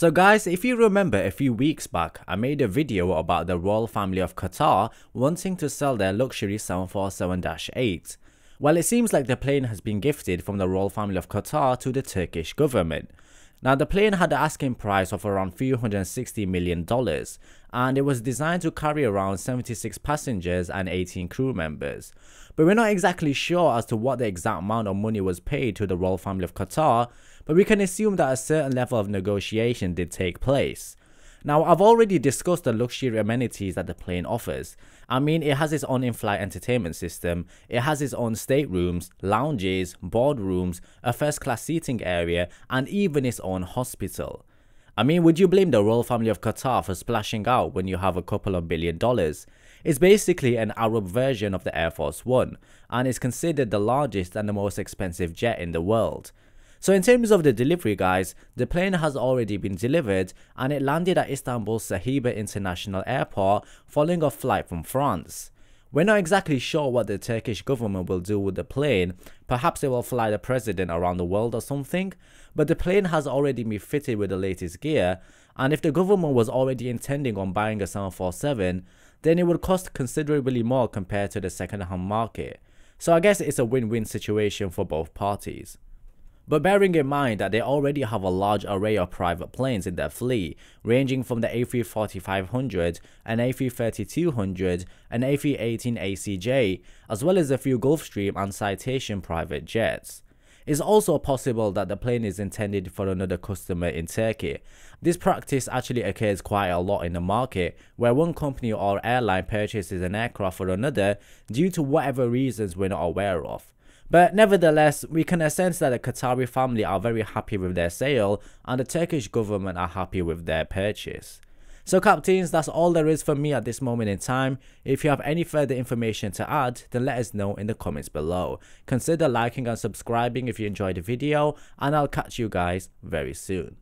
So guys, if you remember a few weeks back, I made a video about the royal family of Qatar wanting to sell their luxury 747-8. Well, it seems like the plane has been gifted from the royal family of Qatar to the Turkish government. Now the plane had an asking price of around $360 million and it was designed to carry around 76 passengers and 18 crew members. But we're not exactly sure as to what the exact amount of money was paid to the royal family of Qatar, but we can assume that a certain level of negotiation did take place. Now, I've already discussed the luxury amenities that the plane offers. I mean, it has its own in-flight entertainment system, it has its own staterooms, lounges, boardrooms, a first-class seating area, and even its own hospital. I mean, would you blame the royal family of Qatar for splashing out when you have a couple of billion dollars? It's basically an Arab version of the Air Force One, and is considered the largest and the most expensive jet in the world. So in terms of the delivery guys, the plane has already been delivered and it landed at Istanbul Sahiba International Airport following a flight from France. We're not exactly sure what the Turkish government will do with the plane, perhaps they will fly the president around the world or something, but the plane has already been fitted with the latest gear, and if the government was already intending on buying a 747, then it would cost considerably more compared to the second-hand market. So I guess it's a win-win situation for both parties. But bearing in mind that they already have a large array of private planes in their fleet, ranging from the A34500, an A33200, an A318ACJ, as well as a few Gulfstream and Citation private jets. It's also possible that the plane is intended for another customer in Turkey. This practice actually occurs quite a lot in the market, where one company or airline purchases an aircraft for another due to whatever reasons we're not aware of. But nevertheless, we can sense that the Qatari family are very happy with their sale and the Turkish government are happy with their purchase. So captains, that's all there is for me at this moment in time. If you have any further information to add, then let us know in the comments below. Consider liking and subscribing if you enjoyed the video and I'll catch you guys very soon.